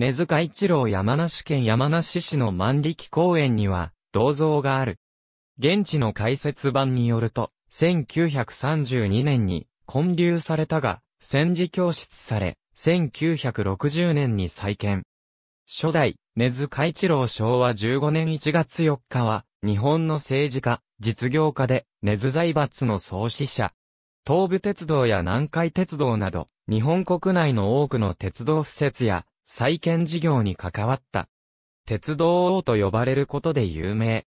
根塚一郎山梨県山梨市の万力公園には、銅像がある。現地の解説版によると、1932年に、建立されたが、戦時教室され、1960年に再建。初代、根塚一郎昭和15年1月4日は、日本の政治家、実業家で、根津財閥の創始者。東武鉄道や南海鉄道など、日本国内の多くの鉄道施設や、再建事業に関わった。鉄道王と呼ばれることで有名。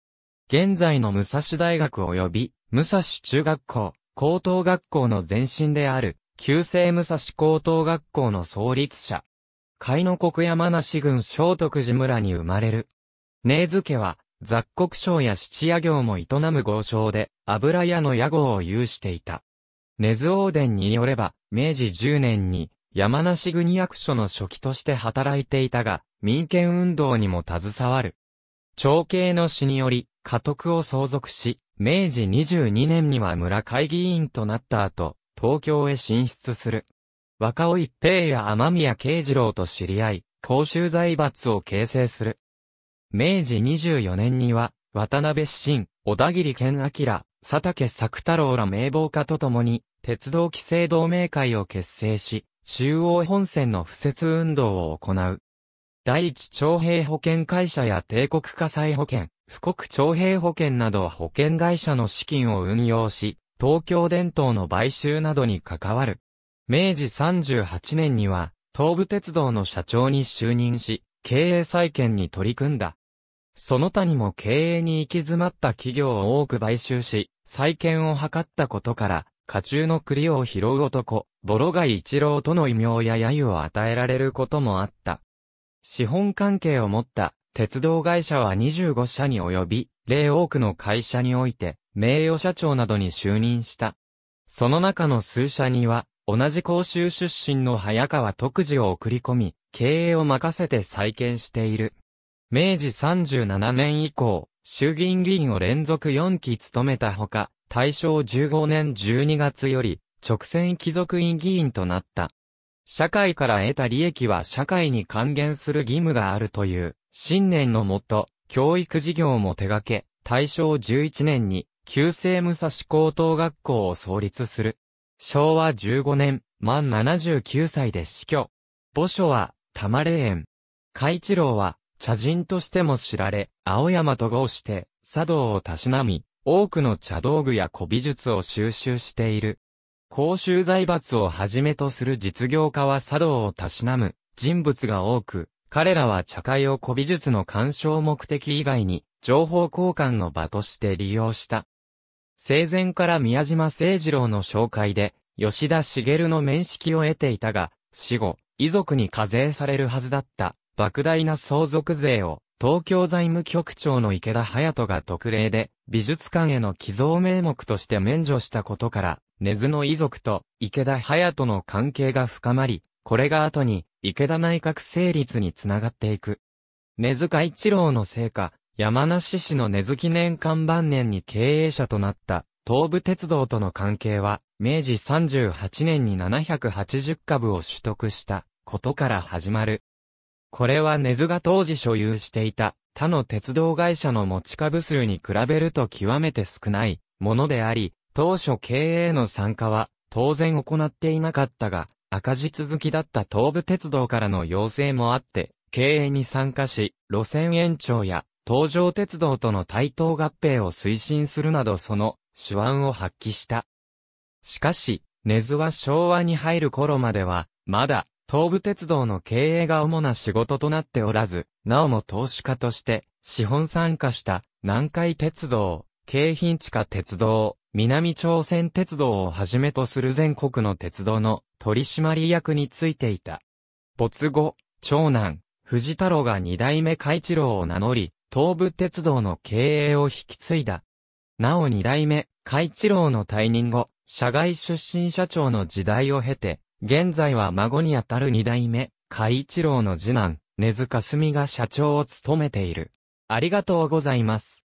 現在の武蔵大学及び、武蔵中学校、高等学校の前身である、旧制武蔵高等学校の創立者。海の国山梨郡聖徳寺村に生まれる。根付は、雑穀商や質屋業も営む豪商で、油屋の屋号を有していた。根津王殿によれば、明治10年に、山梨国役所の書記として働いていたが、民権運動にも携わる。長兄の死により、家督を相続し、明治22年には村会議員となった後、東京へ進出する。若尾一平や天宮慶次郎と知り合い、公衆財閥を形成する。明治24年には、渡辺新、小田切健明、佐竹作太郎ら名簿家と共に、鉄道規制同盟会を結成し、中央本線の敷設運動を行う。第一徴兵保険会社や帝国火災保険、富国徴兵保険など保険会社の資金を運用し、東京電灯の買収などに関わる。明治38年には、東武鉄道の社長に就任し、経営再建に取り組んだ。その他にも経営に行き詰まった企業を多く買収し、再建を図ったことから、家中の栗を拾う男、ボロガイ一郎との異名や揶揄を与えられることもあった。資本関係を持った鉄道会社は25社に及び、例多くの会社において、名誉社長などに就任した。その中の数社には、同じ甲州出身の早川徳次を送り込み、経営を任せて再建している。明治37年以降、衆議院議員を連続4期務めたほか、大正15年12月より、直線貴族院議員となった。社会から得た利益は社会に還元する義務があるという、信念のもと、教育事業も手掛け、大正11年に、旧制武蔵高等学校を創立する。昭和15年、満79歳で死去。墓所は、玉霊園。海一郎は、茶人としても知られ、青山と号して、茶道をたしなみ、多くの茶道具や古美術を収集している。公衆財閥をはじめとする実業家は茶道をたしなむ人物が多く、彼らは茶会を古美術の鑑賞目的以外に、情報交換の場として利用した。生前から宮島誠二郎の紹介で、吉田茂の面識を得ていたが、死後、遺族に課税されるはずだった、莫大な相続税を東京財務局長の池田隼人が特例で、美術館への寄贈名目として免除したことから、根津の遺族と池田隼人の関係が深まり、これが後に池田内閣成立につながっていく。根津海一郎の成果、山梨市の根津記念館晩年に経営者となった東武鉄道との関係は、明治38年に780株を取得したことから始まる。これは根津が当時所有していた他の鉄道会社の持ち株数に比べると極めて少ないものであり、当初経営の参加は当然行っていなかったが、赤字続きだった東武鉄道からの要請もあって、経営に参加し、路線延長や東上鉄道との対等合併を推進するなどその手腕を発揮した。しかし、根津は昭和に入る頃までは、まだ東武鉄道の経営が主な仕事となっておらず、なおも投資家として、資本参加した、南海鉄道、京浜地下鉄道、南朝鮮鉄道をはじめとする全国の鉄道の取締役についていた。没後、長男、藤太郎が二代目海一郎を名乗り、東武鉄道の経営を引き継いだ。なお二代目、海一郎の退任後、社外出身社長の時代を経て、現在は孫にあたる二代目、海一郎の次男、根塚すみが社長を務めている。ありがとうございます。